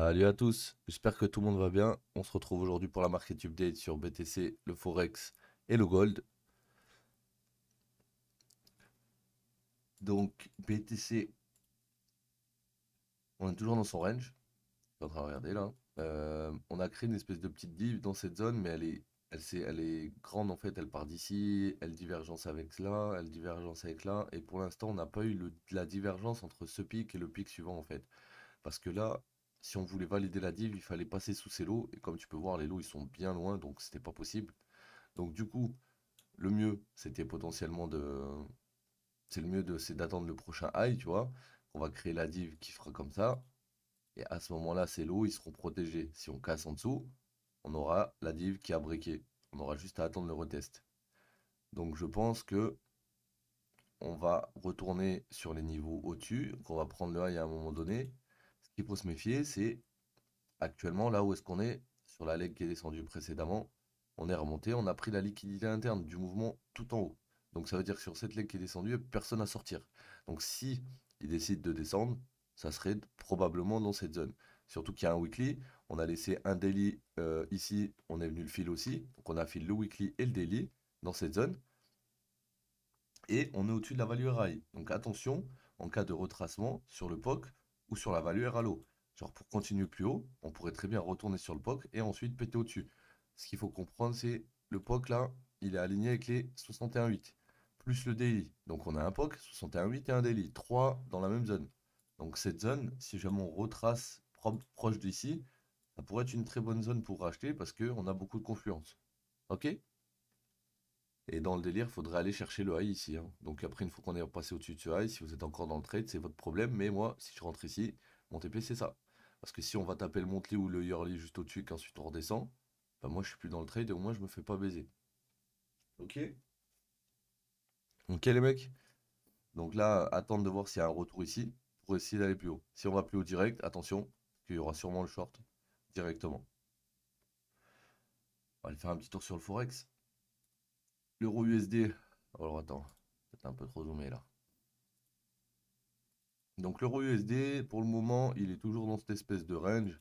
Salut à tous, j'espère que tout le monde va bien. On se retrouve aujourd'hui pour la market update sur BTC, le Forex et le Gold. Donc BTC, on est toujours dans son range. regarder là. Euh, on a créé une espèce de petite div dans cette zone, mais elle est, elle, elle est grande en fait. Elle part d'ici, elle divergence avec là, elle divergence avec là. Et pour l'instant, on n'a pas eu la divergence entre ce pic et le pic suivant en fait. Parce que là, si on voulait valider la div, il fallait passer sous ces lots. Et comme tu peux voir, les lots, ils sont bien loin, donc ce c'était pas possible. Donc du coup, le mieux, c'était potentiellement de... C'est le mieux, de, c'est d'attendre le prochain high, tu vois. On va créer la div qui fera comme ça. Et à ce moment-là, ces lots, ils seront protégés. Si on casse en dessous, on aura la div qui a briqué. On aura juste à attendre le retest. Donc je pense que on va retourner sur les niveaux au-dessus, On va prendre le high à un moment donné, ce qu'il faut se méfier, c'est actuellement là où est-ce qu'on est sur la leg qui est descendue précédemment. On est remonté, on a pris la liquidité interne du mouvement tout en haut. Donc ça veut dire que sur cette leg qui est descendue, personne à sortir. Donc si il décide de descendre, ça serait probablement dans cette zone. Surtout qu'il y a un weekly, on a laissé un daily euh, ici, on est venu le fil aussi. Donc on a fil le weekly et le daily dans cette zone. Et on est au-dessus de la value rail. Donc attention, en cas de retracement sur le POC, ou sur la value l'eau, Genre pour continuer plus haut, on pourrait très bien retourner sur le POC et ensuite péter au-dessus. Ce qu'il faut comprendre, c'est le POC là, il est aligné avec les 61,8 plus le DI. Donc on a un POC, 61,8 et un daily, 3 dans la même zone. Donc cette zone, si jamais on retrace proche d'ici, ça pourrait être une très bonne zone pour racheter parce qu'on a beaucoup de confluence. Ok et dans le délire, il faudrait aller chercher le high ici. Hein. Donc après, une fois qu'on est passé au-dessus de ce high, si vous êtes encore dans le trade, c'est votre problème. Mais moi, si je rentre ici, mon TP, c'est ça. Parce que si on va taper le montly ou le yearly juste au-dessus et qu'ensuite on redescend, bah, moi, je suis plus dans le trade et au moins, je me fais pas baiser. Ok Ok, les mecs Donc là, attendre de voir s'il y a un retour ici pour essayer d'aller plus haut. Si on va plus haut direct, attention, qu'il y aura sûrement le short directement. On va aller faire un petit tour sur le Forex l'euro USD. Oh, alors attends, c'est un peu trop zoomé là. Donc l'euro USD, pour le moment, il est toujours dans cette espèce de range.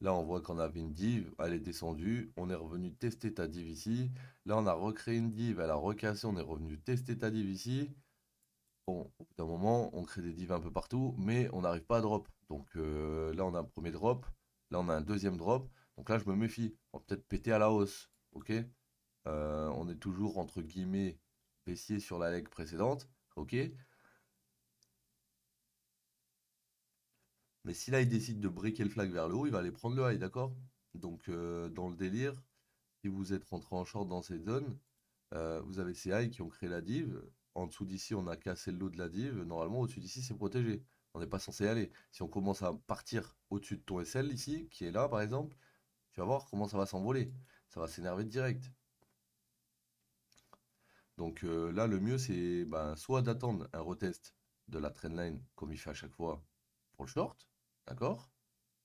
Là, on voit qu'on avait une div, elle est descendue. On est revenu tester ta div ici. Là, on a recréé une div, elle a recassé. On est revenu tester ta div ici. Bon, au bout d'un moment, on crée des divs un peu partout, mais on n'arrive pas à drop. Donc euh, là, on a un premier drop. Là, on a un deuxième drop. Donc là, je me méfie. On va peut-être péter à la hausse. OK euh, on est toujours entre guillemets baissier sur la leg précédente, ok. Mais si là il décide de briquer le flag vers le haut, il va aller prendre le high, d'accord Donc euh, dans le délire, si vous êtes rentré en short dans ces zones euh, vous avez ces highs qui ont créé la div. En dessous d'ici, on a cassé le lot de la div. Normalement, au-dessus d'ici, c'est protégé. On n'est pas censé y aller. Si on commence à partir au-dessus de ton SL ici, qui est là par exemple, tu vas voir comment ça va s'envoler. Ça va s'énerver direct. Donc euh, là, le mieux, c'est ben, soit d'attendre un retest de la trendline, comme il fait à chaque fois pour le short, d'accord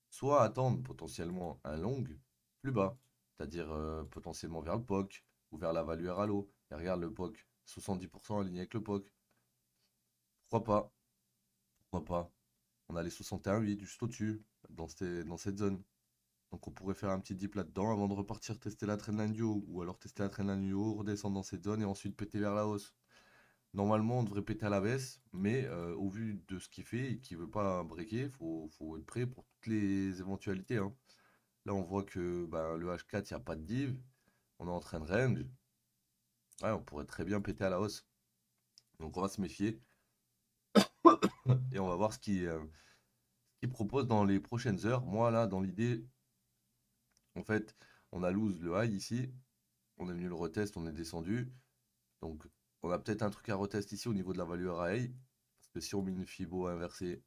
Soit attendre potentiellement un long plus bas, c'est-à-dire euh, potentiellement vers le POC ou vers la value RALO. Et regarde le POC, 70% aligné avec le POC. Pourquoi pas Pourquoi pas On a les 61,8 juste au-dessus, dans, dans cette zone. Donc on pourrait faire un petit dip là-dedans avant de repartir tester la traîne du haut, ou alors tester la traîne du haut, redescendre dans cette zone et ensuite péter vers la hausse. Normalement on devrait péter à la baisse, mais euh, au vu de ce qu'il fait et qu'il ne veut pas breaker, il faut, être prêt pour toutes les éventualités. Hein. Là on voit que ben, le H4 il n'y a pas de div, on est en train de range. Ouais, on pourrait très bien péter à la hausse. Donc on va se méfier. et on va voir euh, ce qu'il propose dans les prochaines heures. Moi là dans l'idée en fait, on a loose le high ici. On est venu le retest, on est descendu. Donc, on a peut-être un truc à retest ici au niveau de la valeur RAI. Parce que si on met une Fibo inversée,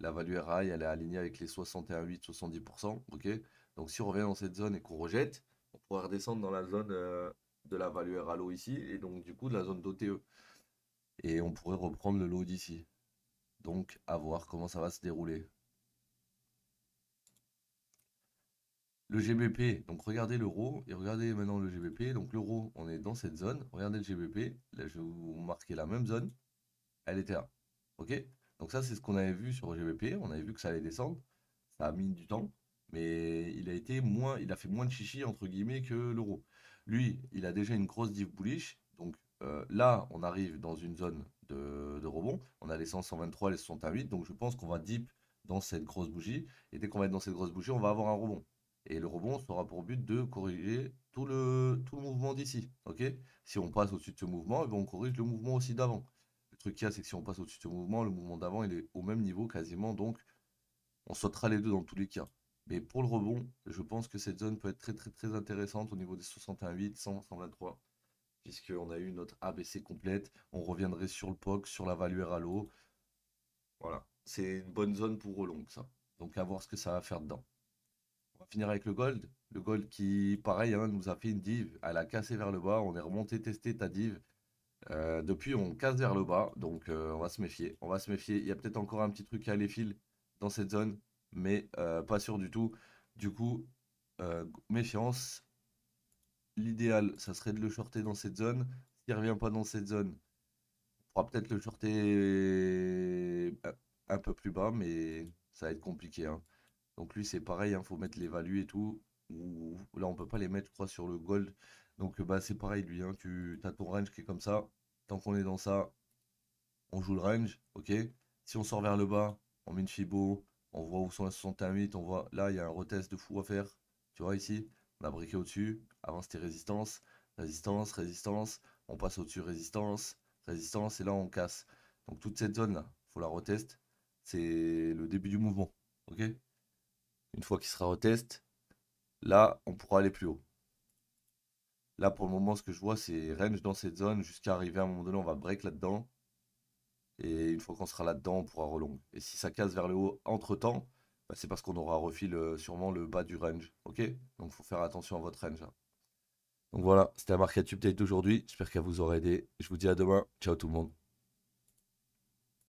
la valeur RAI, elle est alignée avec les 61,8, 70%. ok Donc, si on revient dans cette zone et qu'on rejette, on pourra redescendre dans la zone euh, de la valeur l'eau ici. Et donc, du coup, de la zone d'OTE. Et on pourrait reprendre le low d'ici. Donc, à voir comment ça va se dérouler. le GBP, donc regardez l'euro et regardez maintenant le GBP. Donc l'euro, on est dans cette zone. Regardez le GBP. Là, je vais vous marquer la même zone. Elle était là. OK Donc ça, c'est ce qu'on avait vu sur le GBP. On avait vu que ça allait descendre. Ça a mis du temps. Mais il a été moins, il a fait moins de chichi entre guillemets que l'euro. Lui, il a déjà une grosse div bullish. Donc euh, là, on arrive dans une zone de, rebond. On a les 123, les 68. Donc je pense qu'on va dip dans cette grosse bougie. Et dès qu'on va être dans cette grosse bougie, on va avoir un rebond. Et le rebond sera pour but de corriger tout le, tout mouvement d'ici. si on passe au-dessus de ce mouvement, et eh ben, on corrige le mouvement aussi d'avant. Le truc qu'il y a, c'est que si on passe au-dessus de ce mouvement, le mouvement d'avant, il est au même niveau quasiment. Donc, on sautera les deux dans tous les cas. Mais pour le rebond, je pense que cette zone peut être très très très intéressante au niveau des 61,8, 100, 123. Puisqu'on a eu notre ABC complète. On reviendrait sur le POC, sur la value à l'eau. Voilà. C'est une bonne zone pour relong ça. Donc à voir ce que ça va faire dedans finir avec le gold. Le gold qui, pareil, hein, nous a fait une div. Elle a cassé vers le bas. On est remonté tester ta div. Euh, depuis, on casse vers le bas. Donc, euh, on va se méfier. On va se méfier. Il y a peut-être encore un petit truc à aller fils dans cette zone. Mais euh, pas sûr du tout. Du coup, méfiance. L'idéal, ça serait de le shorter dans cette zone. S'il ne revient pas dans cette zone, on pourra peut-être le shorter un peu plus bas. Mais ça va être compliqué. Hein. Donc lui, c'est pareil, il hein, faut mettre les values et tout. là, on peut pas les mettre, je crois, sur le gold. Donc euh, bah, c'est pareil, lui. Hein. tu as ton range qui est comme ça. Tant qu'on est dans ça, on joue le range. ok Si on sort vers le bas, on met une Fibo. On voit où sont les 68, On voit là, il y a un retest de fou à faire. Tu vois ici, on a briqué au-dessus. Avant, c'était résistance, résistance, résistance. On passe au-dessus, résistance, résistance. Et là, on casse. Donc toute cette zone-là, faut la retest. C'est le début du mouvement. ok une fois qu'il sera au test, là, on pourra aller plus haut. Là, pour le moment, ce que je vois, c'est range dans cette zone jusqu'à arriver à un moment donné, on va break là-dedans. Et une fois qu'on sera là-dedans, on pourra relonger. Et si ça casse vers le haut entre-temps, bah, c'est parce qu'on aura refil euh, sûrement le bas du range. Ok Donc, faut faire attention à votre range. Hein. Donc voilà, c'était la Market Update d'aujourd'hui. J'espère qu'elle vous aura aidé. Je vous dis à demain. Ciao tout le monde.